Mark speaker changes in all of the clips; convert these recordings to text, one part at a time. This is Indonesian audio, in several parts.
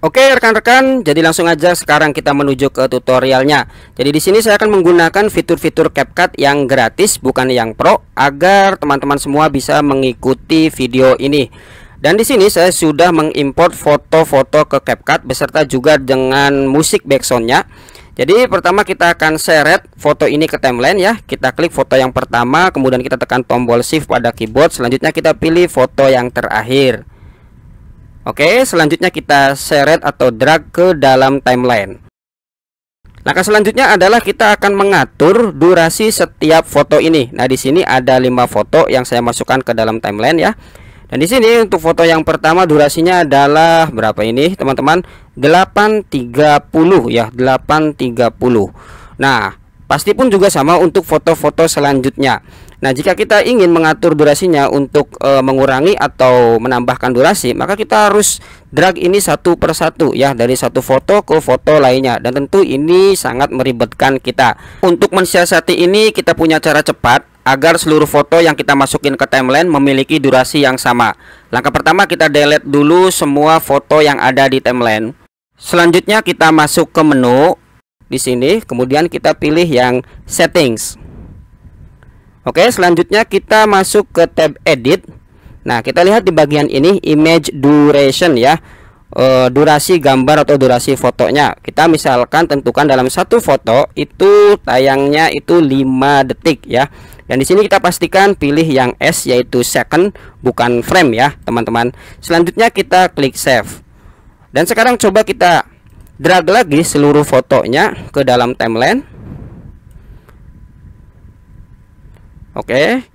Speaker 1: Oke rekan-rekan, jadi langsung aja sekarang kita menuju ke tutorialnya. Jadi di sini saya akan menggunakan fitur-fitur CapCut yang gratis bukan yang pro agar teman-teman semua bisa mengikuti video ini. Dan di sini saya sudah mengimport foto-foto ke CapCut beserta juga dengan musik backsoundnya. Jadi pertama kita akan seret foto ini ke timeline ya. Kita klik foto yang pertama, kemudian kita tekan tombol shift pada keyboard. Selanjutnya kita pilih foto yang terakhir. Oke, selanjutnya kita seret atau drag ke dalam timeline. Langkah selanjutnya adalah kita akan mengatur durasi setiap foto ini. Nah, di sini ada 5 foto yang saya masukkan ke dalam timeline ya. Dan di sini untuk foto yang pertama durasinya adalah berapa ini, teman-teman? 8.30 ya, 8.30. Nah, pasti pun juga sama untuk foto-foto selanjutnya. Nah, jika kita ingin mengatur durasinya untuk e, mengurangi atau menambahkan durasi, maka kita harus drag ini satu per satu ya dari satu foto ke foto lainnya dan tentu ini sangat meribetkan kita. Untuk mensiasati ini kita punya cara cepat agar seluruh foto yang kita masukin ke timeline memiliki durasi yang sama. Langkah pertama kita delete dulu semua foto yang ada di timeline. Selanjutnya kita masuk ke menu di sini, kemudian kita pilih yang settings. Oke, selanjutnya kita masuk ke tab edit. Nah, kita lihat di bagian ini image duration ya. E, durasi gambar atau durasi fotonya. Kita misalkan tentukan dalam satu foto itu tayangnya itu 5 detik ya. Dan di sini kita pastikan pilih yang S yaitu second bukan frame ya, teman-teman. Selanjutnya kita klik save. Dan sekarang coba kita drag lagi seluruh fotonya ke dalam timeline. Oke.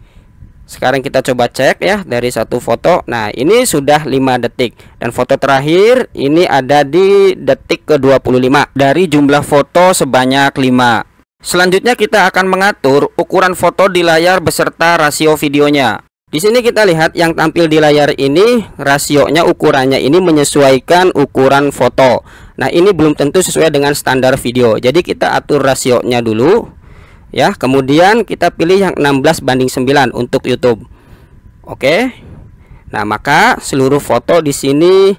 Speaker 1: Sekarang kita coba cek ya dari satu foto. Nah, ini sudah 5 detik dan foto terakhir ini ada di detik ke-25 dari jumlah foto sebanyak 5. Selanjutnya kita akan mengatur ukuran foto di layar beserta rasio videonya. Di sini kita lihat yang tampil di layar ini rasionya ukurannya ini menyesuaikan ukuran foto. Nah, ini belum tentu sesuai dengan standar video. Jadi kita atur rasionya dulu ya kemudian kita pilih yang 16 banding 9 untuk YouTube oke nah maka seluruh foto di sini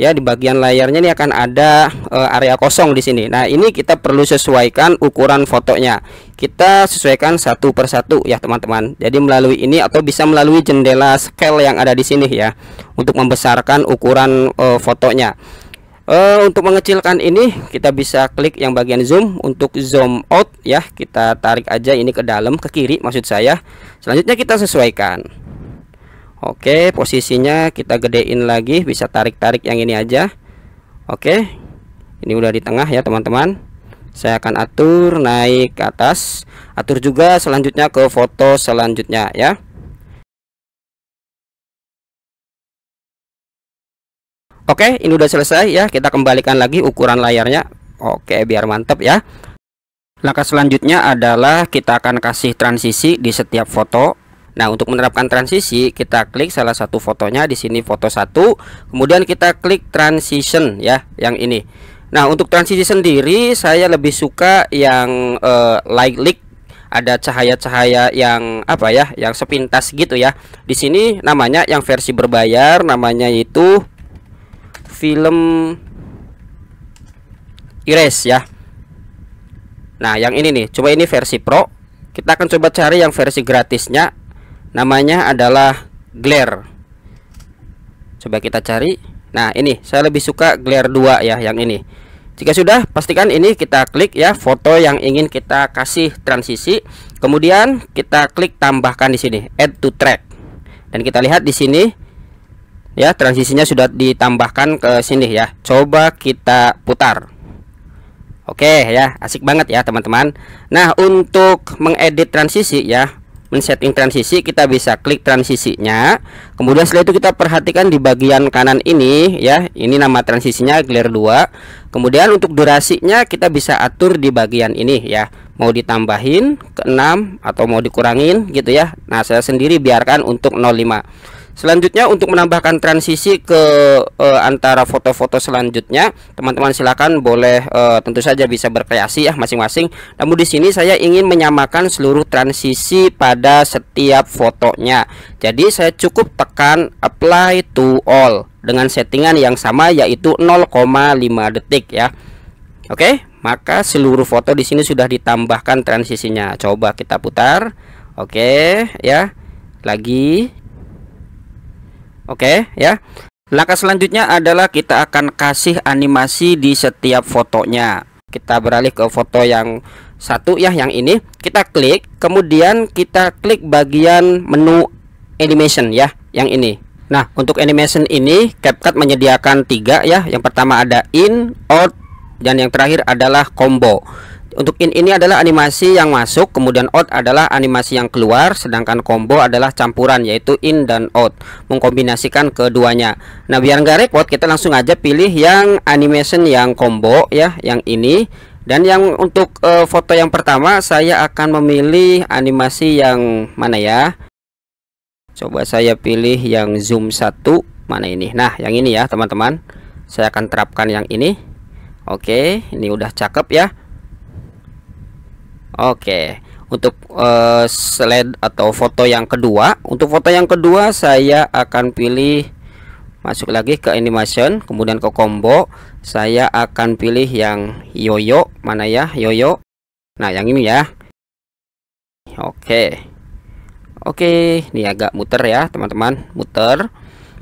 Speaker 1: ya di bagian layarnya ini akan ada e, area kosong di sini nah ini kita perlu sesuaikan ukuran fotonya kita sesuaikan satu persatu ya teman-teman jadi melalui ini atau bisa melalui jendela scale yang ada di sini ya untuk membesarkan ukuran e, fotonya Uh, untuk mengecilkan ini kita bisa klik yang bagian zoom untuk zoom out ya kita tarik aja ini ke dalam ke kiri maksud saya selanjutnya kita sesuaikan Oke posisinya kita gedein lagi bisa tarik-tarik yang ini aja Oke ini udah di tengah ya teman-teman saya akan atur naik ke atas atur juga selanjutnya ke foto selanjutnya ya Oke ini udah selesai ya kita kembalikan lagi ukuran layarnya Oke biar mantep ya Langkah selanjutnya adalah kita akan kasih transisi di setiap foto Nah, untuk menerapkan transisi, kita klik salah satu fotonya di sini foto satu, kemudian kita klik transition ya, yang ini. Nah, untuk transisi sendiri saya lebih suka yang uh, light leak ada cahaya-cahaya yang apa ya, yang sepintas gitu ya. Di sini namanya yang versi berbayar namanya itu film Iris ya Nah yang ini nih coba ini versi pro kita akan coba cari yang versi gratisnya namanya adalah glare coba kita cari nah ini saya lebih suka glare 2 ya yang ini jika sudah pastikan ini kita klik ya foto yang ingin kita kasih transisi kemudian kita klik tambahkan di sini add to track dan kita lihat di sini ya transisinya sudah ditambahkan ke sini ya coba kita putar Oke ya asik banget ya teman-teman Nah untuk mengedit transisi ya men-setting transisi kita bisa klik transisinya kemudian setelah itu kita perhatikan di bagian kanan ini ya ini nama transisinya glare 2 kemudian untuk durasinya kita bisa atur di bagian ini ya mau ditambahin ke 6 atau mau dikurangin gitu ya Nah saya sendiri biarkan untuk 05 Selanjutnya untuk menambahkan transisi ke e, antara foto-foto selanjutnya, teman-teman silakan boleh e, tentu saja bisa berkreasi ya masing-masing. Namun di sini saya ingin menyamakan seluruh transisi pada setiap fotonya. Jadi saya cukup tekan apply to all dengan settingan yang sama yaitu 0,5 detik ya. Oke, maka seluruh foto di sini sudah ditambahkan transisinya. Coba kita putar. Oke, ya. Lagi Oke okay, ya. Langkah selanjutnya adalah kita akan kasih animasi di setiap fotonya. Kita beralih ke foto yang satu ya yang ini. Kita klik, kemudian kita klik bagian menu animation ya yang ini. Nah, untuk animation ini CapCut menyediakan tiga ya. Yang pertama ada in, out, dan yang terakhir adalah combo. Untuk in ini adalah animasi yang masuk, kemudian out adalah animasi yang keluar, sedangkan combo adalah campuran yaitu in dan out, mengkombinasikan keduanya. Nah, biar nggak repot, kita langsung aja pilih yang animation yang combo ya, yang ini. Dan yang untuk e, foto yang pertama saya akan memilih animasi yang mana ya? Coba saya pilih yang zoom satu, mana ini? Nah, yang ini ya, teman-teman. Saya akan terapkan yang ini. Oke, ini udah cakep ya. Oke, untuk uh, slide atau foto yang kedua, untuk foto yang kedua saya akan pilih masuk lagi ke animation, kemudian ke combo. Saya akan pilih yang yoyo, mana ya? Yoyo. Nah, yang ini ya. Oke. Oke, ini agak muter ya, teman-teman, muter.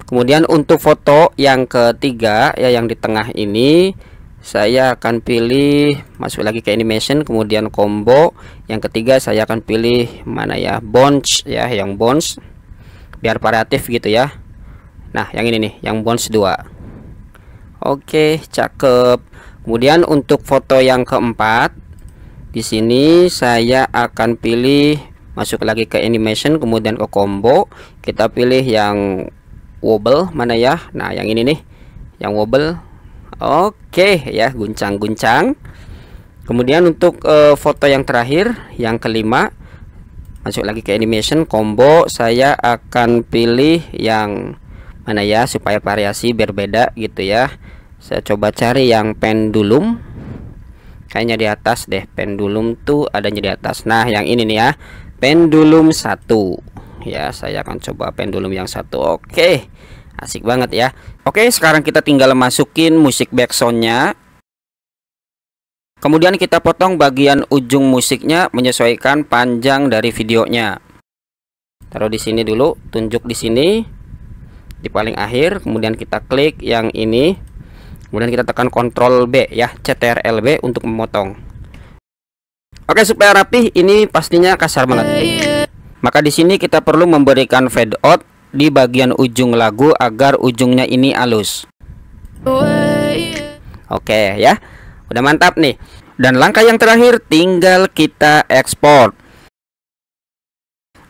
Speaker 1: Kemudian untuk foto yang ketiga ya yang di tengah ini saya akan pilih masuk lagi ke animation kemudian combo yang ketiga saya akan pilih mana ya bounce ya yang bounce biar variatif gitu ya nah yang ini nih yang bounce 2 oke cakep kemudian untuk foto yang keempat di sini saya akan pilih masuk lagi ke animation kemudian ke combo kita pilih yang wobble mana ya nah yang ini nih yang wobble Oke ya guncang-guncang Kemudian untuk uh, foto yang terakhir yang kelima masuk lagi ke animation combo saya akan pilih yang mana ya supaya variasi berbeda gitu ya saya coba cari yang pendulum kayaknya di atas deh pendulum tuh adanya di atas nah yang ini nih ya pendulum satu ya saya akan coba pendulum yang satu oke asik banget ya oke sekarang kita tinggal masukin musik backsoundnya kemudian kita potong bagian ujung musiknya menyesuaikan panjang dari videonya taruh di sini dulu tunjuk di sini di paling akhir kemudian kita klik yang ini kemudian kita tekan Ctrl B ya Ctrl B untuk memotong Oke supaya rapih ini pastinya kasar banget eh, iya. maka di sini kita perlu memberikan fade out di bagian ujung lagu agar ujungnya ini halus oke okay, ya udah mantap nih dan langkah yang terakhir tinggal kita ekspor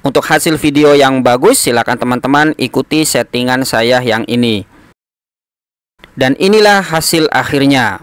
Speaker 1: untuk hasil video yang bagus silakan teman-teman ikuti settingan saya yang ini dan inilah hasil akhirnya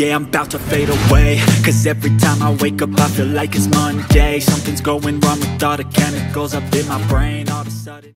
Speaker 1: yeah, I'm about to fade away Cause every time I wake up I feel like it's Monday Something's going wrong with all the chemicals up in my brain All of a sudden